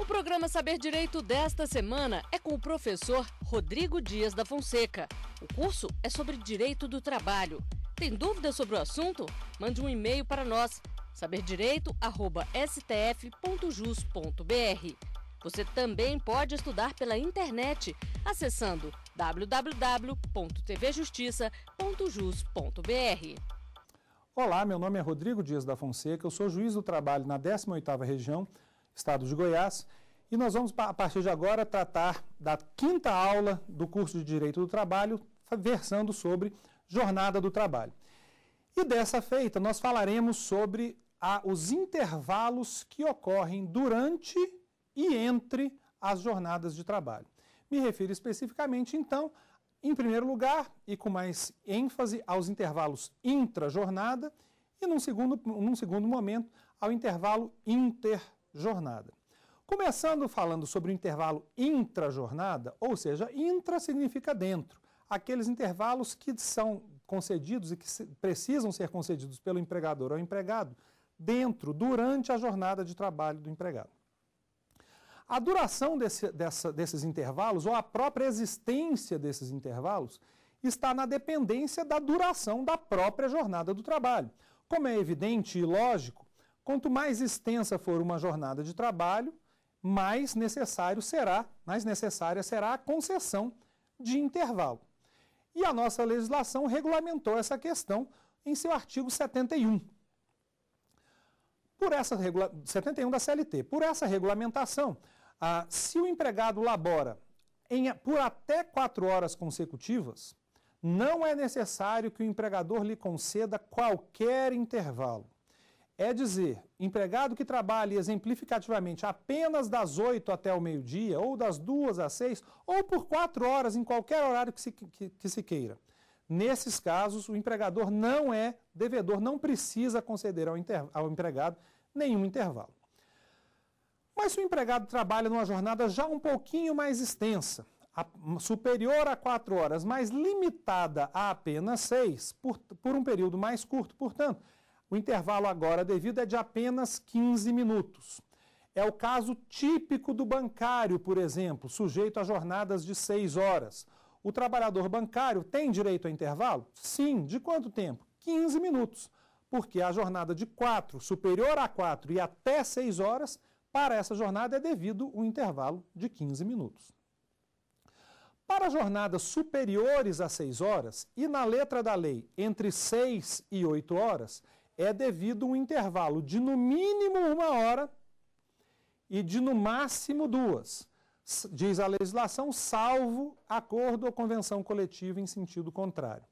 O programa Saber Direito desta semana é com o professor Rodrigo Dias da Fonseca. O curso é sobre direito do trabalho. Tem dúvidas sobre o assunto? Mande um e-mail para nós, saberdireito.stf.jus.br. Você também pode estudar pela internet acessando www.tvjustiça.jus.br. Olá, meu nome é Rodrigo Dias da Fonseca, eu sou juiz do trabalho na 18ª região estado de Goiás. E nós vamos, a partir de agora, tratar da quinta aula do curso de Direito do Trabalho, versando sobre jornada do trabalho. E dessa feita, nós falaremos sobre a, os intervalos que ocorrem durante e entre as jornadas de trabalho. Me refiro especificamente, então, em primeiro lugar, e com mais ênfase, aos intervalos intra-jornada e, num segundo, num segundo momento, ao intervalo inter-jornada jornada. Começando falando sobre o intervalo intra-jornada, ou seja, intra significa dentro, aqueles intervalos que são concedidos e que precisam ser concedidos pelo empregador ao empregado dentro, durante a jornada de trabalho do empregado. A duração desse, dessa, desses intervalos, ou a própria existência desses intervalos, está na dependência da duração da própria jornada do trabalho. Como é evidente e lógico, Quanto mais extensa for uma jornada de trabalho, mais necessário será, mais necessária será a concessão de intervalo. E a nossa legislação regulamentou essa questão em seu artigo 71. Por essa 71 da CLT. Por essa regulamentação, ah, se o empregado labora em, por até quatro horas consecutivas, não é necessário que o empregador lhe conceda qualquer intervalo é dizer, empregado que trabalhe exemplificativamente apenas das 8 até o meio-dia, ou das 2 às 6, ou por 4 horas, em qualquer horário que se, que, que se queira. Nesses casos, o empregador não é devedor, não precisa conceder ao, inter, ao empregado nenhum intervalo. Mas se o empregado trabalha numa jornada já um pouquinho mais extensa, a, superior a 4 horas, mas limitada a apenas 6, por, por um período mais curto, portanto, o intervalo agora devido é de apenas 15 minutos. É o caso típico do bancário, por exemplo, sujeito a jornadas de 6 horas. O trabalhador bancário tem direito a intervalo? Sim. De quanto tempo? 15 minutos. Porque a jornada de 4, superior a 4 e até 6 horas, para essa jornada é devido um intervalo de 15 minutos. Para jornadas superiores a 6 horas e na letra da lei entre 6 e 8 horas, é devido um intervalo de no mínimo uma hora e de no máximo duas, diz a legislação, salvo acordo ou convenção coletiva em sentido contrário.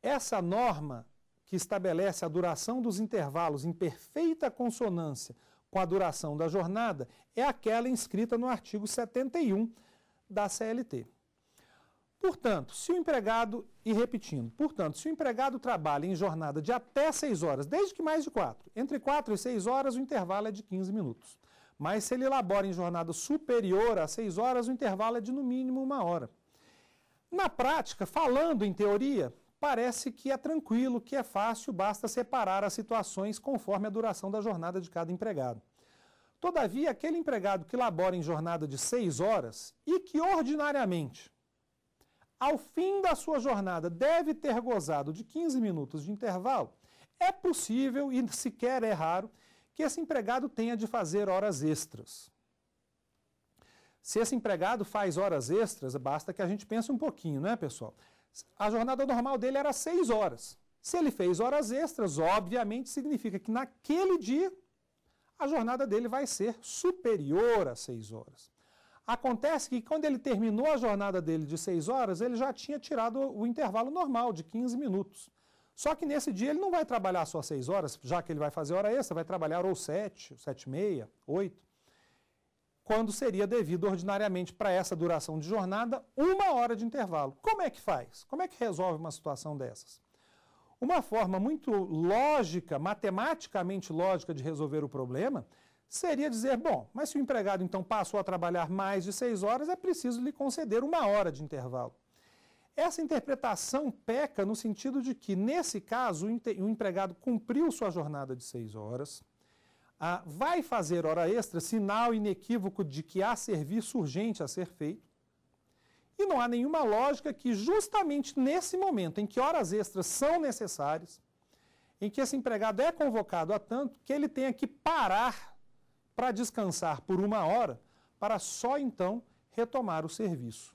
Essa norma, que estabelece a duração dos intervalos em perfeita consonância com a duração da jornada, é aquela inscrita no artigo 71 da CLT. Portanto, se o empregado, e repetindo, portanto, se o empregado trabalha em jornada de até 6 horas, desde que mais de 4, entre 4 e 6 horas o intervalo é de 15 minutos. Mas se ele elabora em jornada superior a 6 horas, o intervalo é de no mínimo uma hora. Na prática, falando em teoria, parece que é tranquilo, que é fácil, basta separar as situações conforme a duração da jornada de cada empregado. Todavia, aquele empregado que labora em jornada de 6 horas e que ordinariamente ao fim da sua jornada deve ter gozado de 15 minutos de intervalo, é possível, e sequer é raro, que esse empregado tenha de fazer horas extras. Se esse empregado faz horas extras, basta que a gente pense um pouquinho, né, pessoal? A jornada normal dele era 6 horas. Se ele fez horas extras, obviamente significa que naquele dia a jornada dele vai ser superior a 6 horas. Acontece que quando ele terminou a jornada dele de 6 horas, ele já tinha tirado o intervalo normal de 15 minutos. Só que nesse dia ele não vai trabalhar só 6 horas, já que ele vai fazer hora extra, vai trabalhar ou 7, 7 e meia, 8, quando seria devido ordinariamente para essa duração de jornada uma hora de intervalo. Como é que faz? Como é que resolve uma situação dessas? Uma forma muito lógica, matematicamente lógica de resolver o problema seria dizer, bom, mas se o empregado então passou a trabalhar mais de seis horas, é preciso lhe conceder uma hora de intervalo. Essa interpretação peca no sentido de que, nesse caso, o empregado cumpriu sua jornada de seis horas, vai fazer hora extra, sinal inequívoco de que há serviço urgente a ser feito, e não há nenhuma lógica que, justamente nesse momento em que horas extras são necessárias, em que esse empregado é convocado a tanto, que ele tenha que parar para descansar por uma hora, para só então retomar o serviço.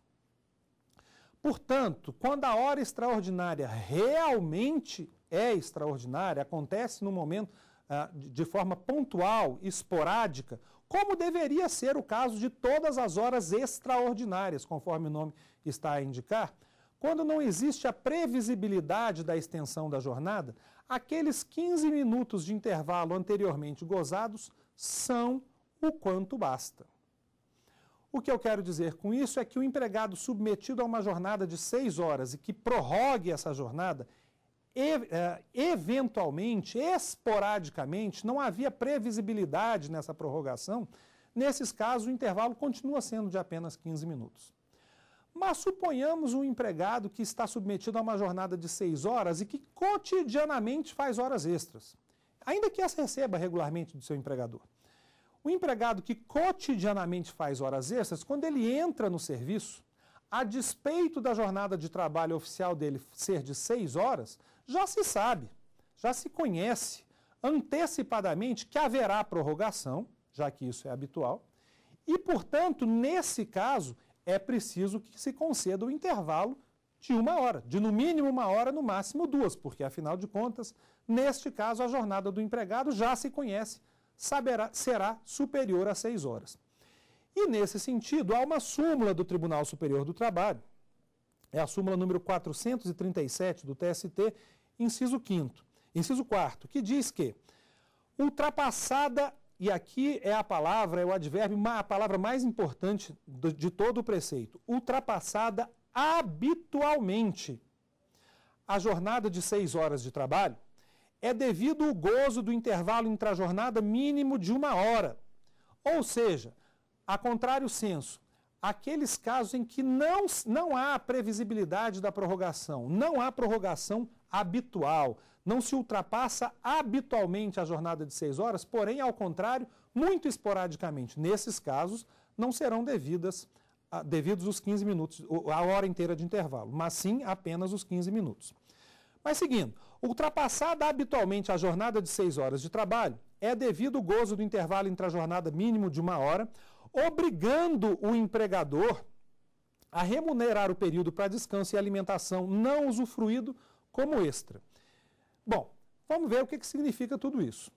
Portanto, quando a hora extraordinária realmente é extraordinária, acontece no momento ah, de forma pontual, esporádica, como deveria ser o caso de todas as horas extraordinárias, conforme o nome está a indicar, quando não existe a previsibilidade da extensão da jornada, aqueles 15 minutos de intervalo anteriormente gozados são o quanto basta. O que eu quero dizer com isso é que o empregado submetido a uma jornada de seis horas e que prorrogue essa jornada, é, eventualmente, esporadicamente, não havia previsibilidade nessa prorrogação, nesses casos o intervalo continua sendo de apenas 15 minutos. Mas suponhamos um empregado que está submetido a uma jornada de seis horas e que cotidianamente faz horas extras ainda que essa receba regularmente do seu empregador. O empregado que cotidianamente faz horas extras, quando ele entra no serviço, a despeito da jornada de trabalho oficial dele ser de seis horas, já se sabe, já se conhece antecipadamente que haverá prorrogação, já que isso é habitual, e, portanto, nesse caso, é preciso que se conceda o intervalo de uma hora, de no mínimo uma hora, no máximo duas, porque, afinal de contas, Neste caso, a jornada do empregado já se conhece, saberá, será superior a seis horas. E nesse sentido, há uma súmula do Tribunal Superior do Trabalho, é a súmula número 437 do TST, inciso 5 inciso 4 que diz que ultrapassada, e aqui é a palavra, é o advérbio, a palavra mais importante de todo o preceito, ultrapassada habitualmente a jornada de seis horas de trabalho, é devido o gozo do intervalo intrajornada mínimo de uma hora. Ou seja, a contrário senso, aqueles casos em que não, não há previsibilidade da prorrogação, não há prorrogação habitual, não se ultrapassa habitualmente a jornada de seis horas, porém, ao contrário, muito esporadicamente. Nesses casos, não serão devidas ah, devidos os 15 minutos, a hora inteira de intervalo, mas sim apenas os 15 minutos. Mas seguindo, Ultrapassada habitualmente a jornada de seis horas de trabalho, é devido o gozo do intervalo entre a jornada mínimo de uma hora, obrigando o empregador a remunerar o período para descanso e alimentação não usufruído como extra. Bom, vamos ver o que, que significa tudo isso.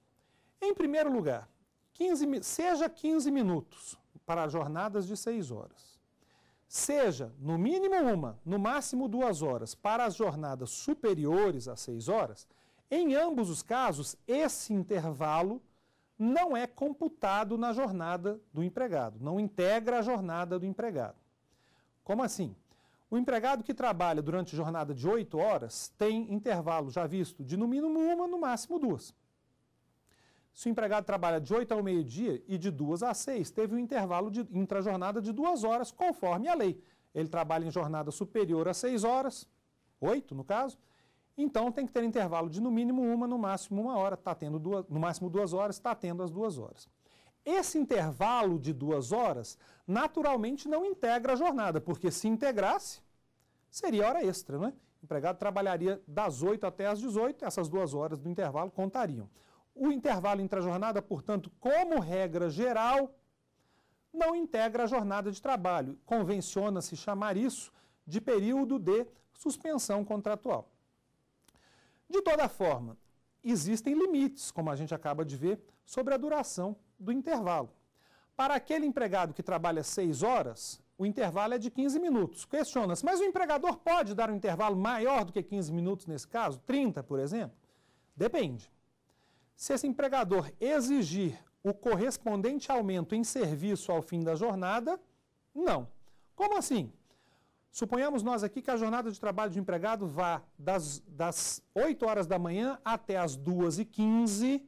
Em primeiro lugar, 15, seja 15 minutos para jornadas de 6 horas seja no mínimo uma, no máximo duas horas, para as jornadas superiores a seis horas, em ambos os casos, esse intervalo não é computado na jornada do empregado, não integra a jornada do empregado. Como assim? O empregado que trabalha durante jornada de oito horas tem intervalo já visto de no mínimo uma, no máximo duas. Se o empregado trabalha de 8 ao meio-dia e de 2 às 6, teve um intervalo de intrajornada de 2 horas, conforme a lei. Ele trabalha em jornada superior a 6 horas, 8 no caso, então tem que ter intervalo de no mínimo uma, no máximo uma hora, está tendo duas, no máximo duas horas, está tendo as duas horas. Esse intervalo de duas horas naturalmente não integra a jornada, porque se integrasse, seria hora extra, né? O empregado trabalharia das 8 até as 18, essas duas horas do intervalo contariam. O intervalo intrajornada, portanto, como regra geral, não integra a jornada de trabalho. Convenciona-se chamar isso de período de suspensão contratual. De toda forma, existem limites, como a gente acaba de ver, sobre a duração do intervalo. Para aquele empregado que trabalha seis horas, o intervalo é de 15 minutos. Questiona-se, mas o empregador pode dar um intervalo maior do que 15 minutos nesse caso? 30, por exemplo? Depende. Se esse empregador exigir o correspondente aumento em serviço ao fim da jornada, não. Como assim? Suponhamos nós aqui que a jornada de trabalho de empregado vá das, das 8 horas da manhã até as 2h15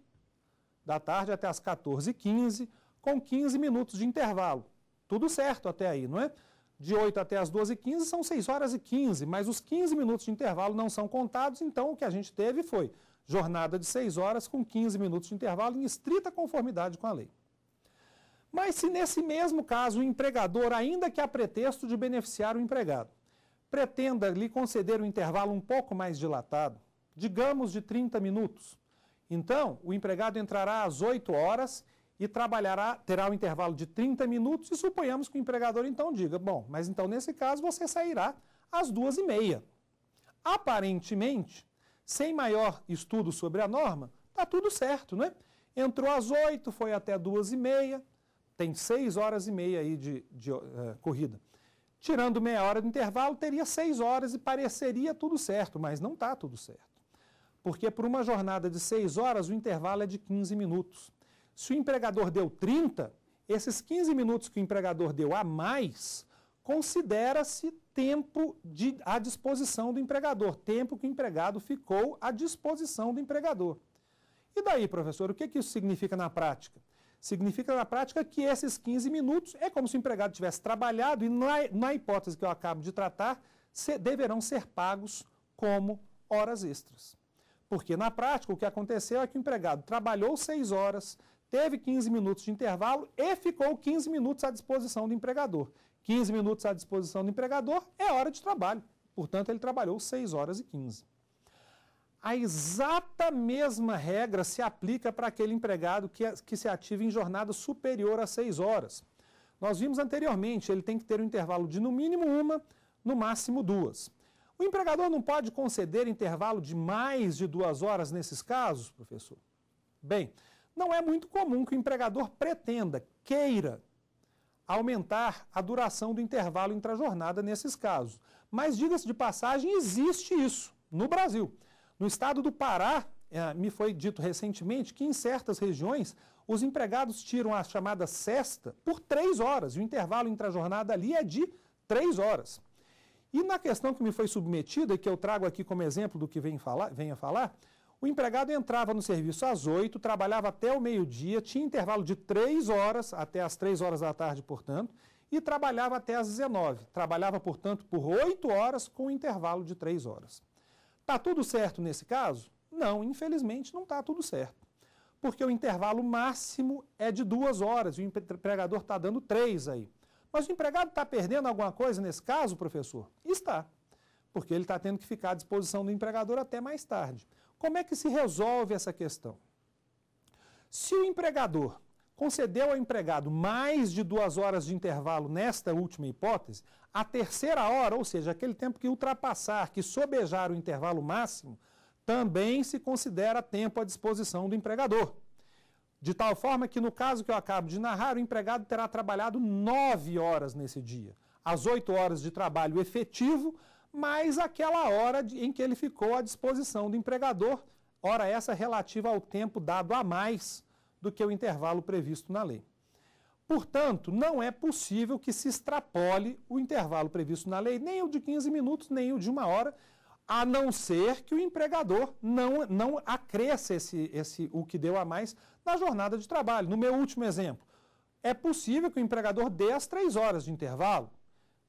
da tarde, até as 14h15, com 15 minutos de intervalo. Tudo certo até aí, não é? De 8 até as 12h15 são 6 horas e 15, mas os 15 minutos de intervalo não são contados, então o que a gente teve foi jornada de 6 horas com 15 minutos de intervalo em estrita conformidade com a lei. Mas se nesse mesmo caso o empregador, ainda que a pretexto de beneficiar o empregado, pretenda lhe conceder um intervalo um pouco mais dilatado, digamos de 30 minutos, então o empregado entrará às 8 horas e trabalhará, terá um intervalo de 30 minutos e suponhamos que o empregador então diga, bom, mas então nesse caso você sairá às duas e meia. Aparentemente, sem maior estudo sobre a norma, está tudo certo, né? Entrou às 8, foi até duas e meia, tem seis horas e meia aí de, de uh, corrida. Tirando meia hora de intervalo, teria seis horas e pareceria tudo certo, mas não está tudo certo. Porque por uma jornada de seis horas, o intervalo é de 15 minutos. Se o empregador deu 30, esses 15 minutos que o empregador deu a mais, considera-se tempo de, à disposição do empregador, tempo que o empregado ficou à disposição do empregador. E daí, professor, o que, que isso significa na prática? Significa na prática que esses 15 minutos é como se o empregado tivesse trabalhado e, na, na hipótese que eu acabo de tratar, se, deverão ser pagos como horas extras. Porque na prática o que aconteceu é que o empregado trabalhou 6 horas, teve 15 minutos de intervalo e ficou 15 minutos à disposição do empregador. 15 minutos à disposição do empregador é hora de trabalho. Portanto, ele trabalhou 6 horas e 15. A exata mesma regra se aplica para aquele empregado que, que se ativa em jornada superior a 6 horas. Nós vimos anteriormente, ele tem que ter um intervalo de no mínimo uma, no máximo duas. O empregador não pode conceder intervalo de mais de duas horas nesses casos, professor? Bem, não é muito comum que o empregador pretenda, queira aumentar a duração do intervalo intrajornada nesses casos. Mas, diga-se de passagem, existe isso no Brasil. No estado do Pará, é, me foi dito recentemente que em certas regiões os empregados tiram a chamada cesta por três horas, e o intervalo intrajornada ali é de três horas. E na questão que me foi submetida, e que eu trago aqui como exemplo do que venha falar, o empregado entrava no serviço às 8, trabalhava até o meio-dia, tinha intervalo de 3 horas, até as 3 horas da tarde, portanto, e trabalhava até às 19. Trabalhava, portanto, por 8 horas com intervalo de 3 horas. Está tudo certo nesse caso? Não, infelizmente não está tudo certo. Porque o intervalo máximo é de 2 horas, e o empregador está dando 3 aí. Mas o empregado está perdendo alguma coisa nesse caso, professor? Está. Porque ele está tendo que ficar à disposição do empregador até mais tarde. Como é que se resolve essa questão? Se o empregador concedeu ao empregado mais de duas horas de intervalo nesta última hipótese, a terceira hora, ou seja, aquele tempo que ultrapassar, que sobejar o intervalo máximo, também se considera tempo à disposição do empregador. De tal forma que, no caso que eu acabo de narrar, o empregado terá trabalhado nove horas nesse dia. As oito horas de trabalho efetivo mais aquela hora em que ele ficou à disposição do empregador, hora essa é relativa ao tempo dado a mais do que o intervalo previsto na lei. Portanto, não é possível que se extrapole o intervalo previsto na lei, nem o de 15 minutos, nem o de uma hora, a não ser que o empregador não, não acresça esse, esse, o que deu a mais na jornada de trabalho. No meu último exemplo, é possível que o empregador dê as três horas de intervalo,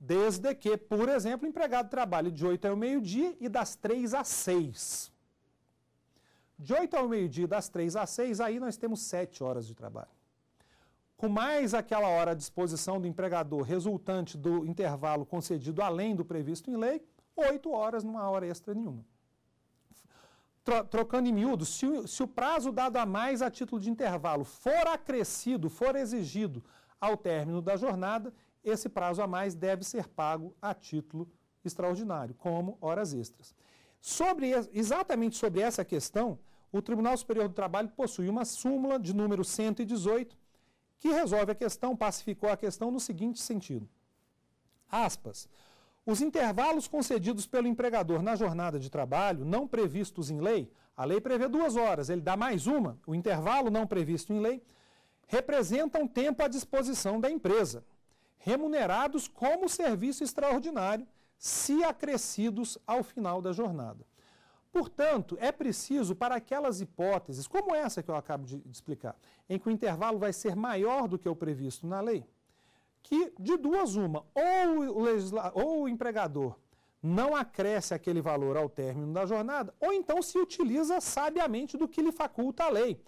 Desde que, por exemplo, o empregado trabalhe de 8 ao meio-dia e das 3 às 6. De 8 ao meio-dia, das 3 às 6, aí nós temos 7 horas de trabalho. Com mais aquela hora à disposição do empregador resultante do intervalo concedido além do previsto em lei, 8 horas, numa hora extra nenhuma. trocando em miúdo, se, se o prazo dado a mais a título de intervalo for acrescido, for exigido ao término da jornada, esse prazo a mais deve ser pago a título extraordinário, como horas extras. Sobre, exatamente sobre essa questão, o Tribunal Superior do Trabalho possui uma súmula de número 118 que resolve a questão, pacificou a questão no seguinte sentido. Aspas. Os intervalos concedidos pelo empregador na jornada de trabalho, não previstos em lei, a lei prevê duas horas, ele dá mais uma, o intervalo não previsto em lei, representam tempo à disposição da empresa, remunerados como serviço extraordinário, se acrescidos ao final da jornada. Portanto, é preciso, para aquelas hipóteses, como essa que eu acabo de explicar, em que o intervalo vai ser maior do que o previsto na lei, que de duas uma, ou o, ou o empregador não acresce aquele valor ao término da jornada, ou então se utiliza sabiamente do que lhe faculta a lei.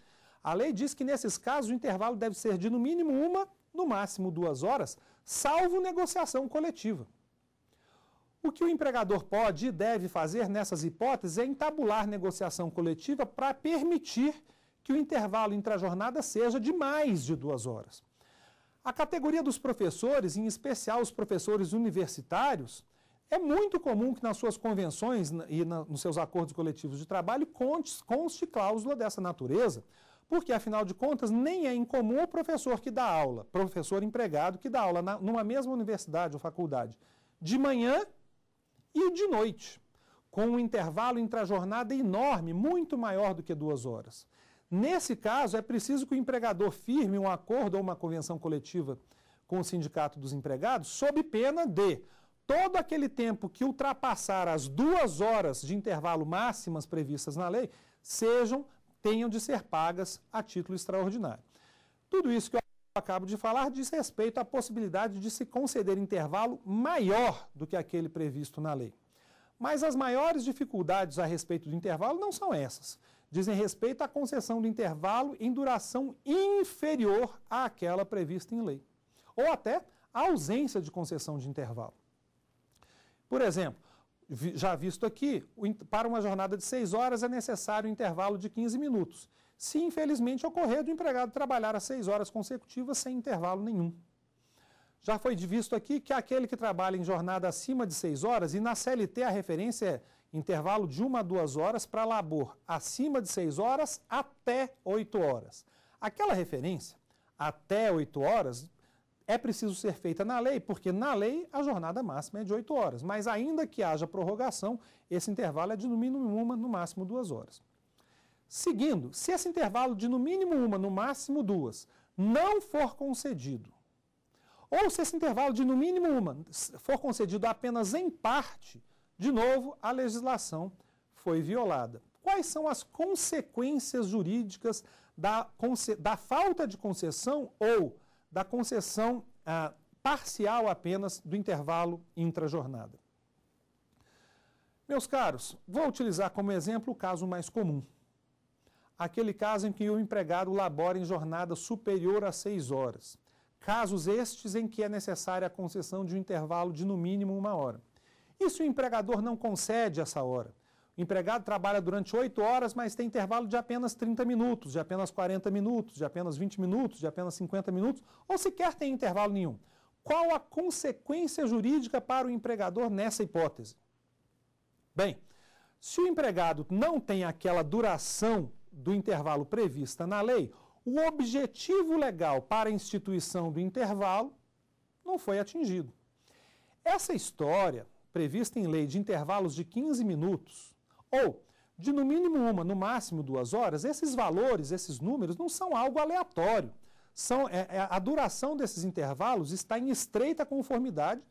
A lei diz que nesses casos o intervalo deve ser de no mínimo uma, no máximo duas horas, salvo negociação coletiva. O que o empregador pode e deve fazer nessas hipóteses é entabular negociação coletiva para permitir que o intervalo entre a jornada seja de mais de duas horas. A categoria dos professores, em especial os professores universitários, é muito comum que nas suas convenções e nos seus acordos coletivos de trabalho conste cláusula dessa natureza, porque, afinal de contas, nem é incomum o professor que dá aula, professor empregado que dá aula na, numa mesma universidade ou faculdade, de manhã e de noite, com um intervalo entre a jornada enorme, muito maior do que duas horas. Nesse caso, é preciso que o empregador firme um acordo ou uma convenção coletiva com o sindicato dos empregados, sob pena de todo aquele tempo que ultrapassar as duas horas de intervalo máximas previstas na lei, sejam tenham de ser pagas a título extraordinário. Tudo isso que eu acabo de falar diz respeito à possibilidade de se conceder intervalo maior do que aquele previsto na lei. Mas as maiores dificuldades a respeito do intervalo não são essas. Dizem respeito à concessão do intervalo em duração inferior àquela prevista em lei, ou até à ausência de concessão de intervalo. Por exemplo, já visto aqui, para uma jornada de 6 horas é necessário um intervalo de 15 minutos. Se infelizmente ocorrer do empregado trabalhar as 6 horas consecutivas sem intervalo nenhum. Já foi visto aqui que aquele que trabalha em jornada acima de 6 horas, e na CLT a referência é intervalo de 1 a 2 horas para labor acima de 6 horas até 8 horas. Aquela referência, até 8 horas, é preciso ser feita na lei, porque na lei a jornada máxima é de 8 horas, mas ainda que haja prorrogação, esse intervalo é de no mínimo uma, no máximo duas horas. Seguindo, se esse intervalo de no mínimo uma, no máximo duas, não for concedido, ou se esse intervalo de no mínimo uma for concedido apenas em parte, de novo, a legislação foi violada. Quais são as consequências jurídicas da, da falta de concessão ou da concessão ah, parcial apenas do intervalo intra-jornada. Meus caros, vou utilizar como exemplo o caso mais comum. Aquele caso em que o empregado labora em jornada superior a seis horas. Casos estes em que é necessária a concessão de um intervalo de no mínimo uma hora. E se o empregador não concede essa hora? O empregado trabalha durante 8 horas, mas tem intervalo de apenas 30 minutos, de apenas 40 minutos, de apenas 20 minutos, de apenas 50 minutos, ou sequer tem intervalo nenhum. Qual a consequência jurídica para o empregador nessa hipótese? Bem, se o empregado não tem aquela duração do intervalo prevista na lei, o objetivo legal para a instituição do intervalo não foi atingido. Essa história, prevista em lei de intervalos de 15 minutos, ou de no mínimo uma, no máximo duas horas, esses valores, esses números, não são algo aleatório. São, é, é, a duração desses intervalos está em estreita conformidade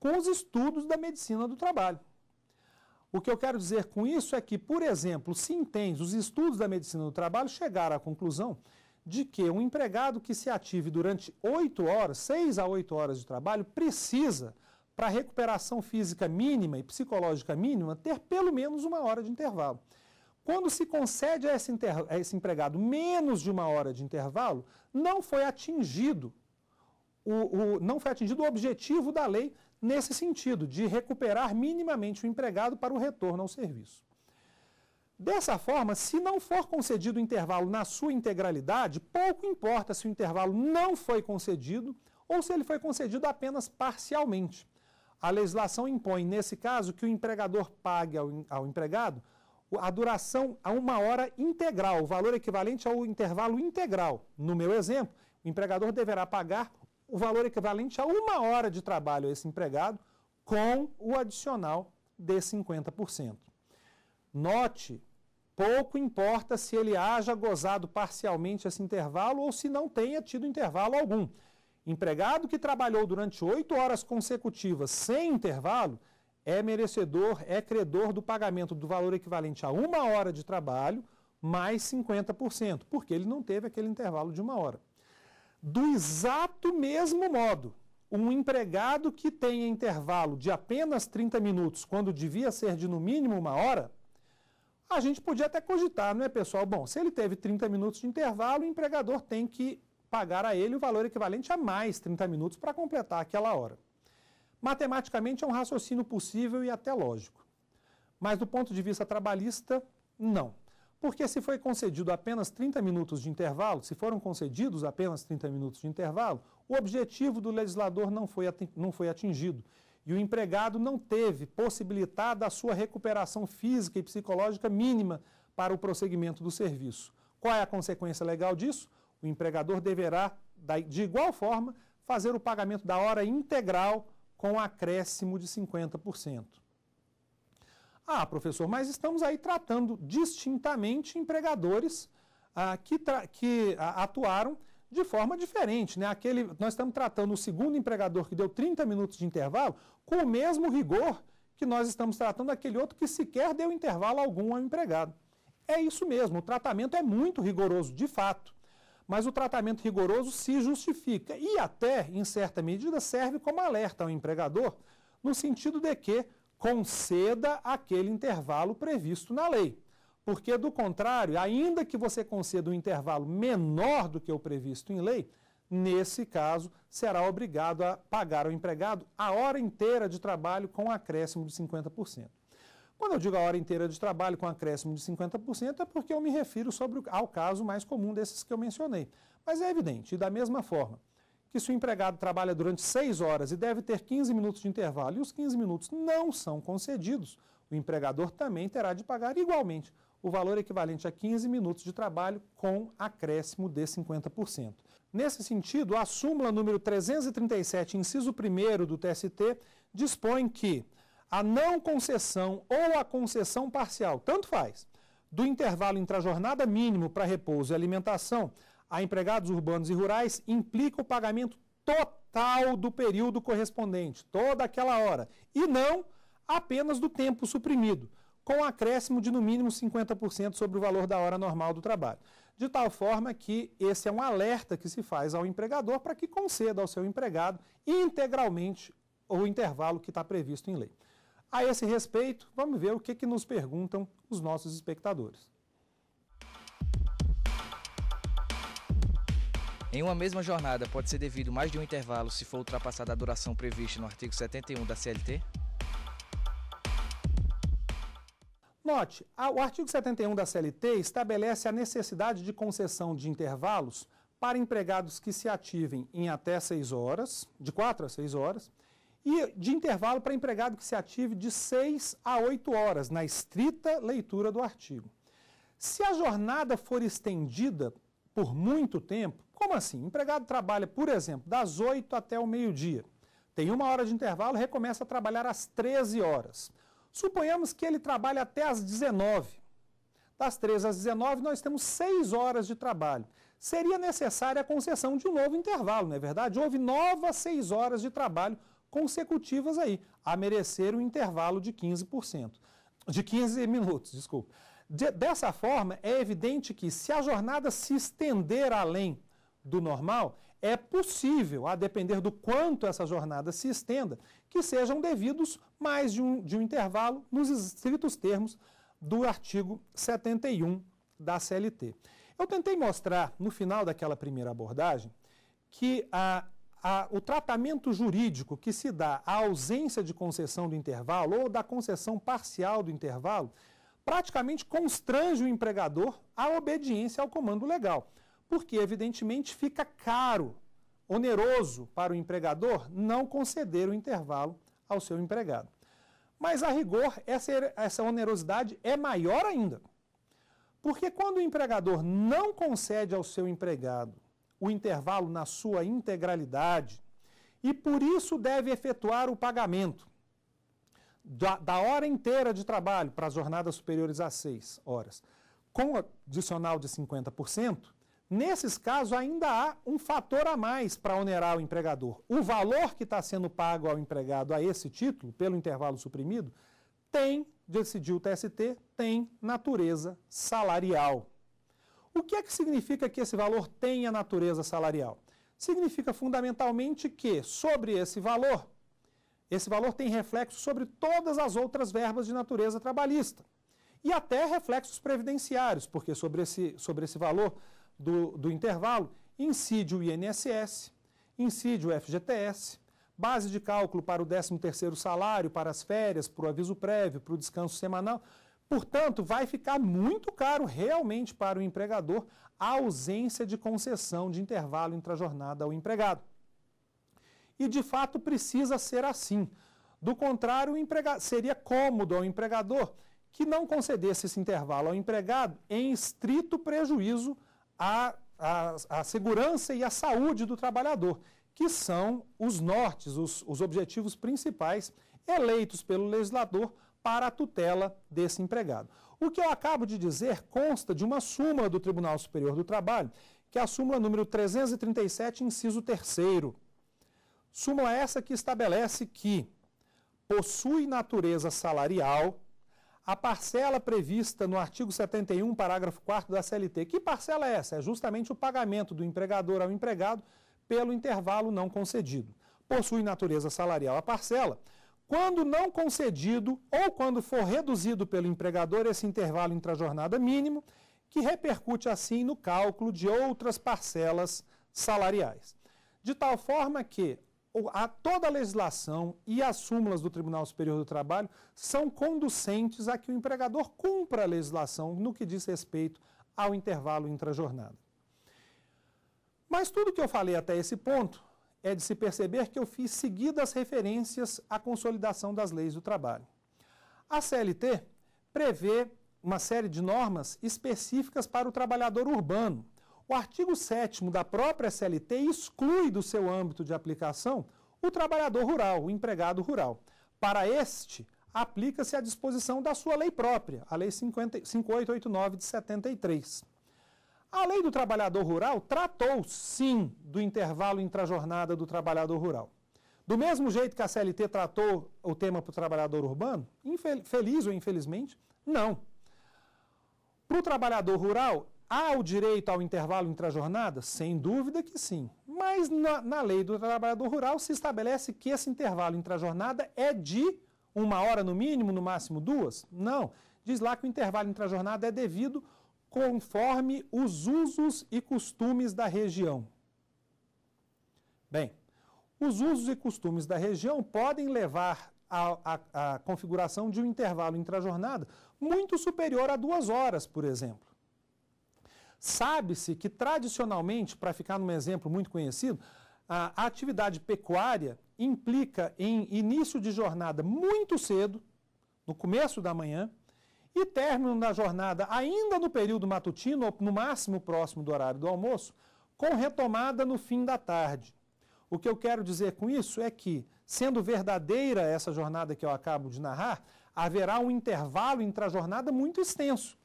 com os estudos da medicina do trabalho. O que eu quero dizer com isso é que, por exemplo, se entende, os estudos da medicina do trabalho chegaram à conclusão de que um empregado que se ative durante 8 horas, 6 a 8 horas de trabalho, precisa para recuperação física mínima e psicológica mínima, ter pelo menos uma hora de intervalo. Quando se concede a esse, a esse empregado menos de uma hora de intervalo, não foi atingido o, o, não foi atingido o objetivo da lei nesse sentido, de recuperar minimamente o empregado para o retorno ao serviço. Dessa forma, se não for concedido o intervalo na sua integralidade, pouco importa se o intervalo não foi concedido ou se ele foi concedido apenas parcialmente. A legislação impõe, nesse caso, que o empregador pague ao, ao empregado a duração a uma hora integral, o valor equivalente ao intervalo integral. No meu exemplo, o empregador deverá pagar o valor equivalente a uma hora de trabalho a esse empregado, com o adicional de 50%. Note, pouco importa se ele haja gozado parcialmente esse intervalo ou se não tenha tido intervalo algum. Empregado que trabalhou durante oito horas consecutivas sem intervalo é merecedor, é credor do pagamento do valor equivalente a uma hora de trabalho mais 50%, porque ele não teve aquele intervalo de uma hora. Do exato mesmo modo, um empregado que tenha intervalo de apenas 30 minutos, quando devia ser de no mínimo uma hora, a gente podia até cogitar, não é, pessoal? Bom, se ele teve 30 minutos de intervalo, o empregador tem que pagar a ele o valor equivalente a mais 30 minutos para completar aquela hora. Matematicamente é um raciocínio possível e até lógico. Mas do ponto de vista trabalhista, não. Porque se foi concedido apenas 30 minutos de intervalo, se foram concedidos apenas 30 minutos de intervalo, o objetivo do legislador não foi, não foi atingido. E o empregado não teve possibilitada a sua recuperação física e psicológica mínima para o prosseguimento do serviço. Qual é a consequência legal disso? O empregador deverá, de igual forma, fazer o pagamento da hora integral com acréscimo de 50%. Ah, professor, mas estamos aí tratando distintamente empregadores ah, que, que ah, atuaram de forma diferente. Né? Aquele, nós estamos tratando o segundo empregador que deu 30 minutos de intervalo com o mesmo rigor que nós estamos tratando aquele outro que sequer deu intervalo algum ao empregado. É isso mesmo, o tratamento é muito rigoroso, de fato mas o tratamento rigoroso se justifica e até, em certa medida, serve como alerta ao empregador, no sentido de que conceda aquele intervalo previsto na lei. Porque, do contrário, ainda que você conceda um intervalo menor do que o previsto em lei, nesse caso, será obrigado a pagar ao empregado a hora inteira de trabalho com acréscimo de 50%. Quando eu digo a hora inteira de trabalho com acréscimo de 50%, é porque eu me refiro sobre o, ao caso mais comum desses que eu mencionei. Mas é evidente, e da mesma forma, que se o empregado trabalha durante 6 horas e deve ter 15 minutos de intervalo e os 15 minutos não são concedidos, o empregador também terá de pagar igualmente o valor equivalente a 15 minutos de trabalho com acréscimo de 50%. Nesse sentido, a súmula número 337, inciso 1 do TST, dispõe que a não concessão ou a concessão parcial, tanto faz, do intervalo intrajornada jornada mínimo para repouso e alimentação a empregados urbanos e rurais implica o pagamento total do período correspondente, toda aquela hora, e não apenas do tempo suprimido, com acréscimo de no mínimo 50% sobre o valor da hora normal do trabalho. De tal forma que esse é um alerta que se faz ao empregador para que conceda ao seu empregado integralmente o intervalo que está previsto em lei. A esse respeito, vamos ver o que, que nos perguntam os nossos espectadores. Em uma mesma jornada, pode ser devido mais de um intervalo se for ultrapassada a duração prevista no artigo 71 da CLT? Note, o artigo 71 da CLT estabelece a necessidade de concessão de intervalos para empregados que se ativem em até 6 horas, de 4 a 6 horas, e de intervalo para empregado que se ative de 6 a 8 horas, na estrita leitura do artigo. Se a jornada for estendida por muito tempo, como assim? O empregado trabalha, por exemplo, das 8 até o meio-dia, tem uma hora de intervalo e recomeça a trabalhar às 13 horas. Suponhamos que ele trabalhe até às 19. Das 13 às 19, nós temos 6 horas de trabalho. Seria necessária a concessão de um novo intervalo, não é verdade? Houve novas 6 horas de trabalho consecutivas aí, a merecer um intervalo de 15%, de 15 minutos, desculpa. De, dessa forma, é evidente que se a jornada se estender além do normal, é possível, a depender do quanto essa jornada se estenda, que sejam devidos mais de um, de um intervalo nos estritos termos do artigo 71 da CLT. Eu tentei mostrar no final daquela primeira abordagem que a a, o tratamento jurídico que se dá à ausência de concessão do intervalo ou da concessão parcial do intervalo praticamente constrange o empregador à obediência ao comando legal, porque evidentemente fica caro, oneroso para o empregador não conceder o intervalo ao seu empregado. Mas a rigor, essa, essa onerosidade é maior ainda. Porque quando o empregador não concede ao seu empregado o intervalo na sua integralidade e por isso deve efetuar o pagamento da, da hora inteira de trabalho para as jornadas superiores a seis horas com adicional de 50%, nesses casos ainda há um fator a mais para onerar o empregador. O valor que está sendo pago ao empregado a esse título, pelo intervalo suprimido, tem, decidiu o TST, tem natureza salarial. O que é que significa que esse valor tenha natureza salarial? Significa fundamentalmente que, sobre esse valor, esse valor tem reflexo sobre todas as outras verbas de natureza trabalhista e até reflexos previdenciários, porque sobre esse, sobre esse valor do, do intervalo incide o INSS, incide o FGTS, base de cálculo para o 13 terceiro salário, para as férias, para o aviso prévio, para o descanso semanal. Portanto, vai ficar muito caro realmente para o empregador a ausência de concessão de intervalo intrajornada ao empregado. E de fato precisa ser assim. Do contrário, seria cômodo ao empregador que não concedesse esse intervalo ao empregado em estrito prejuízo à, à, à segurança e à saúde do trabalhador, que são os nortes, os, os objetivos principais eleitos pelo legislador para a tutela desse empregado. O que eu acabo de dizer consta de uma súmula do Tribunal Superior do Trabalho, que é a súmula número 337, inciso 3 Súmula essa que estabelece que possui natureza salarial a parcela prevista no artigo 71, parágrafo 4 da CLT. Que parcela é essa? É justamente o pagamento do empregador ao empregado pelo intervalo não concedido. Possui natureza salarial a parcela quando não concedido ou quando for reduzido pelo empregador esse intervalo intrajornada mínimo, que repercute assim no cálculo de outras parcelas salariais. De tal forma que a toda a legislação e as súmulas do Tribunal Superior do Trabalho são conducentes a que o empregador cumpra a legislação no que diz respeito ao intervalo intrajornada. Mas tudo que eu falei até esse ponto é de se perceber que eu fiz seguidas referências à consolidação das leis do trabalho. A CLT prevê uma série de normas específicas para o trabalhador urbano. O artigo 7 da própria CLT exclui do seu âmbito de aplicação o trabalhador rural, o empregado rural. Para este, aplica-se a disposição da sua lei própria, a Lei 5889 de 73. A lei do trabalhador rural tratou, sim, do intervalo intrajornada do trabalhador rural. Do mesmo jeito que a CLT tratou o tema para o trabalhador urbano, feliz ou infelizmente, não. Para o trabalhador rural, há o direito ao intervalo intrajornada? Sem dúvida que sim. Mas na, na lei do trabalhador rural se estabelece que esse intervalo intrajornada é de uma hora no mínimo, no máximo duas? Não. Diz lá que o intervalo intrajornada é devido conforme os usos e costumes da região. Bem, os usos e costumes da região podem levar à configuração de um intervalo intrajornada muito superior a duas horas, por exemplo. Sabe-se que, tradicionalmente, para ficar num exemplo muito conhecido, a atividade pecuária implica em início de jornada muito cedo, no começo da manhã, e término da jornada ainda no período matutino, ou no máximo próximo do horário do almoço, com retomada no fim da tarde. O que eu quero dizer com isso é que, sendo verdadeira essa jornada que eu acabo de narrar, haverá um intervalo entre a jornada muito extenso.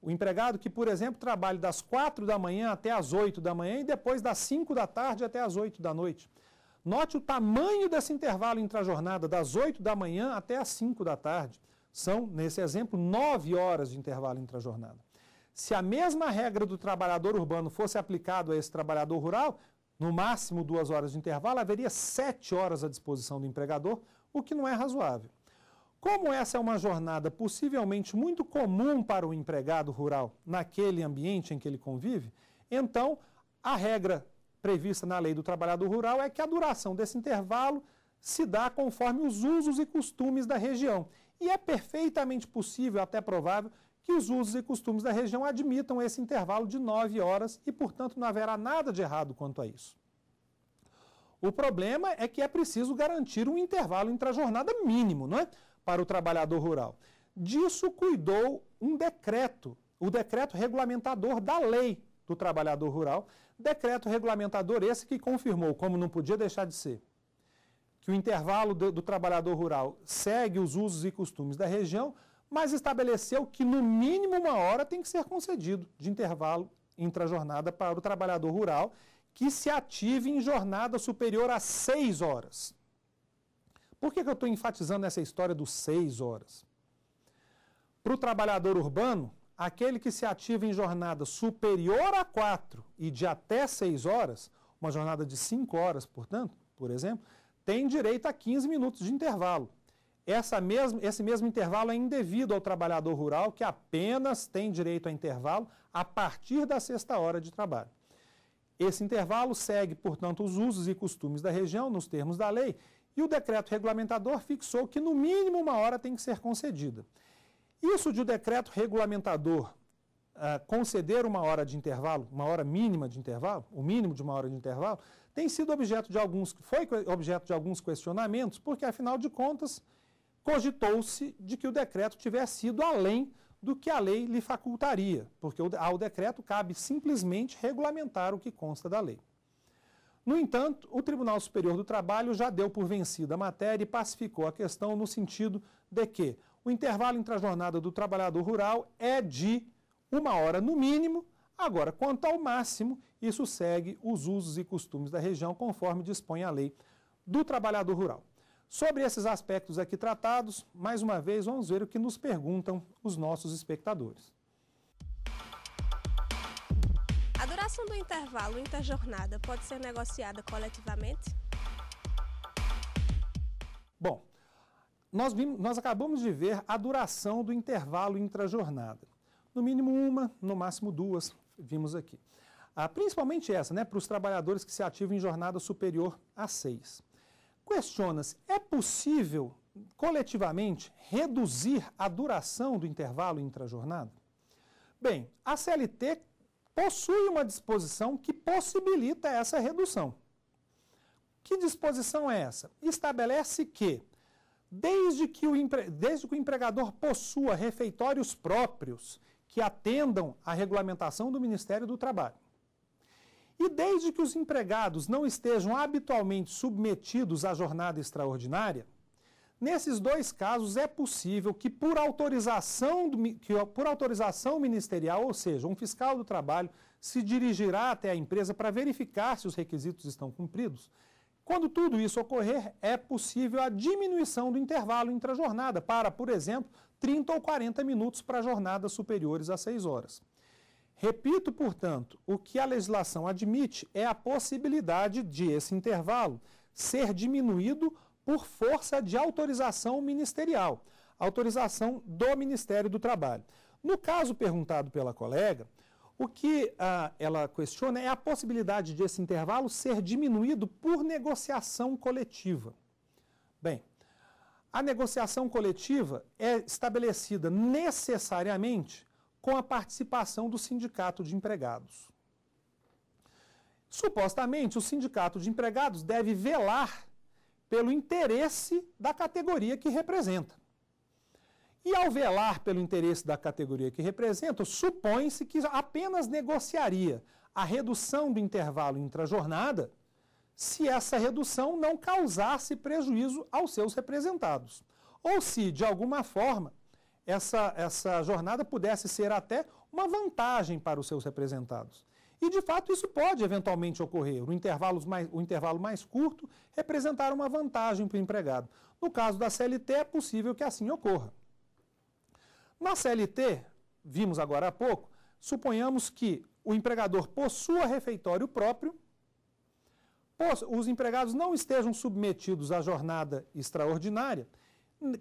O empregado que, por exemplo, trabalhe das 4 da manhã até as 8 da manhã e depois das 5 da tarde até as 8 da noite. Note o tamanho desse intervalo entre a jornada das 8 da manhã até as 5 da tarde. São, nesse exemplo, nove horas de intervalo a jornada Se a mesma regra do trabalhador urbano fosse aplicada a esse trabalhador rural, no máximo duas horas de intervalo, haveria sete horas à disposição do empregador, o que não é razoável. Como essa é uma jornada possivelmente muito comum para o empregado rural naquele ambiente em que ele convive, então a regra prevista na lei do trabalhador rural é que a duração desse intervalo se dá conforme os usos e costumes da região. E é perfeitamente possível, até provável, que os usos e costumes da região admitam esse intervalo de 9 horas e, portanto, não haverá nada de errado quanto a isso. O problema é que é preciso garantir um intervalo intrajornada mínimo, não é? Para o trabalhador rural. Disso cuidou um decreto, o decreto regulamentador da lei do trabalhador rural, decreto regulamentador esse que confirmou, como não podia deixar de ser, que o intervalo do, do trabalhador rural segue os usos e costumes da região, mas estabeleceu que no mínimo uma hora tem que ser concedido de intervalo intrajornada para o trabalhador rural que se ative em jornada superior a seis horas. Por que, que eu estou enfatizando essa história dos seis horas? Para o trabalhador urbano, aquele que se ativa em jornada superior a quatro e de até seis horas, uma jornada de cinco horas, portanto, por exemplo, tem direito a 15 minutos de intervalo. Essa mesmo, esse mesmo intervalo é indevido ao trabalhador rural, que apenas tem direito a intervalo a partir da sexta hora de trabalho. Esse intervalo segue, portanto, os usos e costumes da região, nos termos da lei, e o decreto regulamentador fixou que, no mínimo, uma hora tem que ser concedida. Isso de o decreto regulamentador uh, conceder uma hora de intervalo, uma hora mínima de intervalo, o mínimo de uma hora de intervalo, tem sido objeto de alguns, foi objeto de alguns questionamentos, porque, afinal de contas, cogitou-se de que o decreto tivesse sido além do que a lei lhe facultaria, porque ao decreto cabe simplesmente regulamentar o que consta da lei. No entanto, o Tribunal Superior do Trabalho já deu por vencida a matéria e pacificou a questão no sentido de que o intervalo entre a jornada do trabalhador rural é de uma hora no mínimo Agora, quanto ao máximo, isso segue os usos e costumes da região, conforme dispõe a lei do trabalhador rural. Sobre esses aspectos aqui tratados, mais uma vez vamos ver o que nos perguntam os nossos espectadores. A duração do intervalo interjornada pode ser negociada coletivamente? Bom, nós, vimos, nós acabamos de ver a duração do intervalo intrajornada. No mínimo uma, no máximo duas, vimos aqui. Ah, principalmente essa, né, para os trabalhadores que se ativam em jornada superior a seis. Questiona-se: é possível coletivamente reduzir a duração do intervalo intrajornada? Bem, a CLT possui uma disposição que possibilita essa redução. Que disposição é essa? Estabelece que, desde que o, empre... desde que o empregador possua refeitórios próprios que atendam à regulamentação do Ministério do Trabalho. E desde que os empregados não estejam habitualmente submetidos à jornada extraordinária, nesses dois casos é possível que por autorização, do, que, por autorização ministerial, ou seja, um fiscal do trabalho se dirigirá até a empresa para verificar se os requisitos estão cumpridos quando tudo isso ocorrer, é possível a diminuição do intervalo intra-jornada para, por exemplo, 30 ou 40 minutos para jornadas superiores a 6 horas. Repito, portanto, o que a legislação admite é a possibilidade de esse intervalo ser diminuído por força de autorização ministerial, autorização do Ministério do Trabalho. No caso perguntado pela colega, o que ah, ela questiona é a possibilidade de esse intervalo ser diminuído por negociação coletiva. Bem, a negociação coletiva é estabelecida necessariamente com a participação do sindicato de empregados. Supostamente, o sindicato de empregados deve velar pelo interesse da categoria que representa. E ao velar pelo interesse da categoria que representa, supõe-se que apenas negociaria a redução do intervalo intrajornada se essa redução não causasse prejuízo aos seus representados. Ou se, de alguma forma, essa, essa jornada pudesse ser até uma vantagem para os seus representados. E, de fato, isso pode eventualmente ocorrer. O intervalo mais, o intervalo mais curto representar uma vantagem para o empregado. No caso da CLT, é possível que assim ocorra. Na CLT, vimos agora há pouco, suponhamos que o empregador possua refeitório próprio, os empregados não estejam submetidos à jornada extraordinária,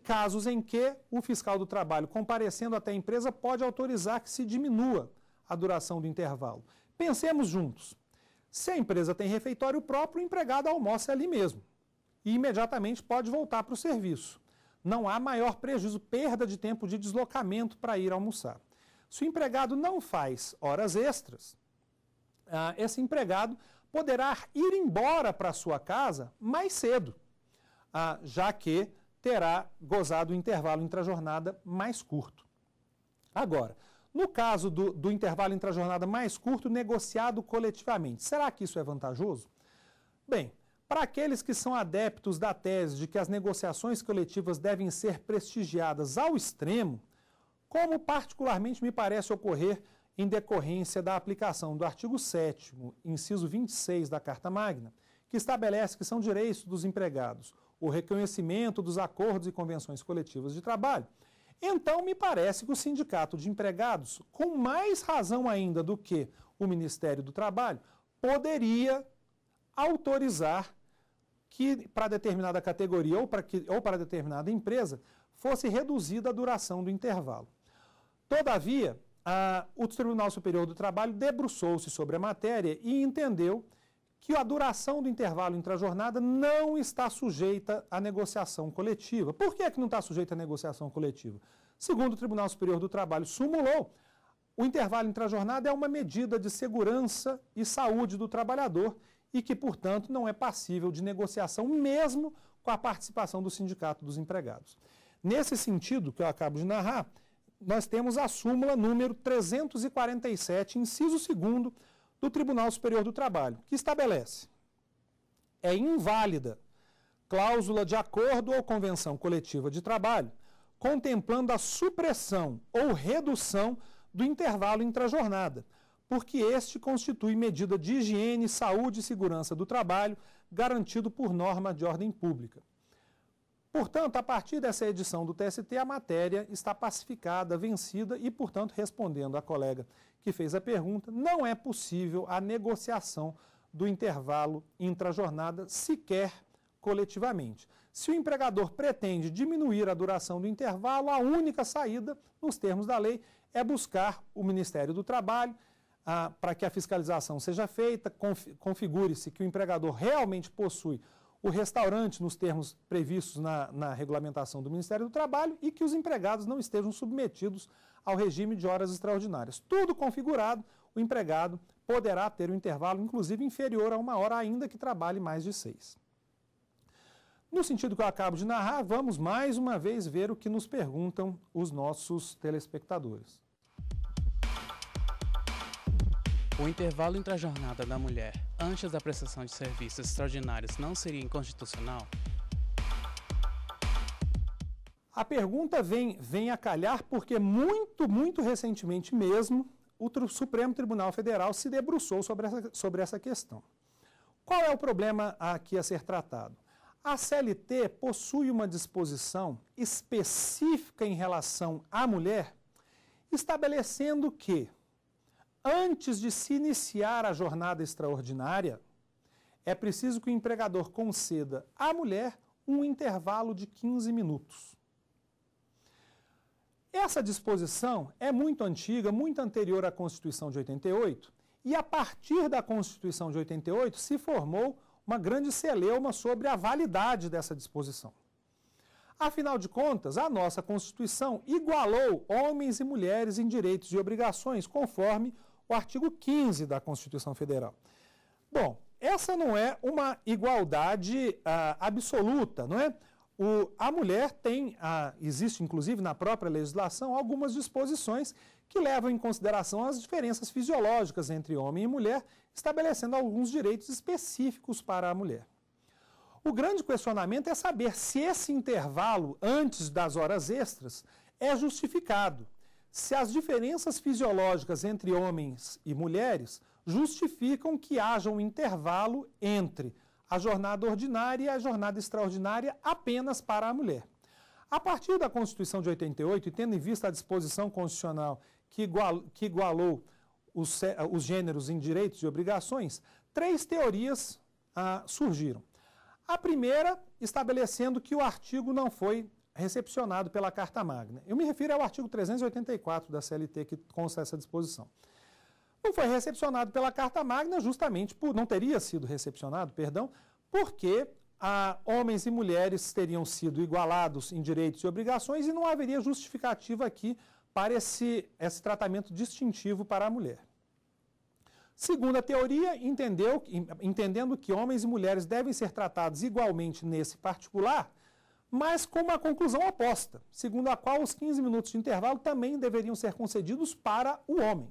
casos em que o fiscal do trabalho, comparecendo até a empresa, pode autorizar que se diminua a duração do intervalo. Pensemos juntos. Se a empresa tem refeitório próprio, o empregado almoça ali mesmo e imediatamente pode voltar para o serviço não há maior prejuízo, perda de tempo de deslocamento para ir almoçar. Se o empregado não faz horas extras, ah, esse empregado poderá ir embora para sua casa mais cedo, ah, já que terá gozado o intervalo intrajornada mais curto. Agora, no caso do, do intervalo intrajornada mais curto negociado coletivamente, será que isso é vantajoso? Bem, para aqueles que são adeptos da tese de que as negociações coletivas devem ser prestigiadas ao extremo, como particularmente me parece ocorrer em decorrência da aplicação do artigo 7, inciso 26 da Carta Magna, que estabelece que são direitos dos empregados o reconhecimento dos acordos e convenções coletivas de trabalho, então me parece que o Sindicato de Empregados, com mais razão ainda do que o Ministério do Trabalho, poderia autorizar que para determinada categoria ou para, determinada empresa fosse reduzida a duração do intervalo. Todavia, a, o Tribunal Superior do Trabalho debruçou-se sobre a matéria e entendeu que a duração do intervalo intrajornada não está sujeita à negociação coletiva. Por que, é que não está sujeita à negociação coletiva? Segundo o Tribunal Superior do Trabalho sumulou, o intervalo intrajornada é uma medida de segurança e saúde do trabalhador e que, portanto, não é passível de negociação, mesmo com a participação do Sindicato dos Empregados. Nesse sentido que eu acabo de narrar, nós temos a súmula número 347, inciso 2 do Tribunal Superior do Trabalho, que estabelece: é inválida cláusula de acordo ou convenção coletiva de trabalho contemplando a supressão ou redução do intervalo intrajornada, jornada porque este constitui medida de higiene, saúde e segurança do trabalho garantido por norma de ordem pública. Portanto, a partir dessa edição do TST, a matéria está pacificada, vencida e, portanto, respondendo à colega que fez a pergunta, não é possível a negociação do intervalo intrajornada sequer coletivamente. Se o empregador pretende diminuir a duração do intervalo, a única saída, nos termos da lei, é buscar o Ministério do Trabalho ah, para que a fiscalização seja feita, configure-se que o empregador realmente possui o restaurante nos termos previstos na, na, regulamentação do Ministério do Trabalho e que os empregados não estejam submetidos ao regime de horas extraordinárias. Tudo configurado, o empregado poderá ter um intervalo, inclusive, inferior a uma hora, ainda que trabalhe mais de seis. No sentido que eu acabo de narrar, vamos mais uma vez ver o que nos perguntam os nossos telespectadores. O intervalo entre a jornada da mulher antes da prestação de serviços extraordinários não seria inconstitucional? A pergunta vem, vem a calhar porque muito, muito recentemente mesmo, o Supremo Tribunal Federal se debruçou sobre essa, sobre essa questão. Qual é o problema aqui a ser tratado? A CLT possui uma disposição específica em relação à mulher, estabelecendo que Antes de se iniciar a jornada extraordinária, é preciso que o empregador conceda à mulher um intervalo de 15 minutos. Essa disposição é muito antiga, muito anterior à Constituição de 88, e a partir da Constituição de 88 se formou uma grande celeuma sobre a validade dessa disposição. Afinal de contas, a nossa Constituição igualou homens e mulheres em direitos e obrigações, conforme o artigo 15 da Constituição Federal. Bom, essa não é uma igualdade ah, absoluta, não é? O, a mulher tem, ah, existe inclusive na própria legislação, algumas disposições que levam em consideração as diferenças fisiológicas entre homem e mulher, estabelecendo alguns direitos específicos para a mulher. O grande questionamento é saber se esse intervalo antes das horas extras é justificado se as diferenças fisiológicas entre homens e mulheres justificam que haja um intervalo entre a jornada ordinária e a jornada extraordinária apenas para a mulher. A partir da Constituição de 88, e tendo em vista a disposição constitucional que, igual, que igualou os, os, gêneros em direitos e obrigações, três teorias ah, surgiram. A primeira estabelecendo que o artigo não foi recepcionado pela Carta Magna. Eu me refiro ao artigo 384 da CLT que consta essa disposição. Não foi recepcionado pela Carta Magna justamente por não teria sido recepcionado, perdão, porque homens e mulheres teriam sido igualados em direitos e obrigações e não haveria justificativa aqui para esse, esse tratamento distintivo para a mulher. Segundo a teoria, entendeu, entendendo que homens e mulheres devem ser tratados igualmente nesse particular, mas com uma conclusão oposta, segundo a qual os 15 minutos de intervalo também deveriam ser concedidos para o homem.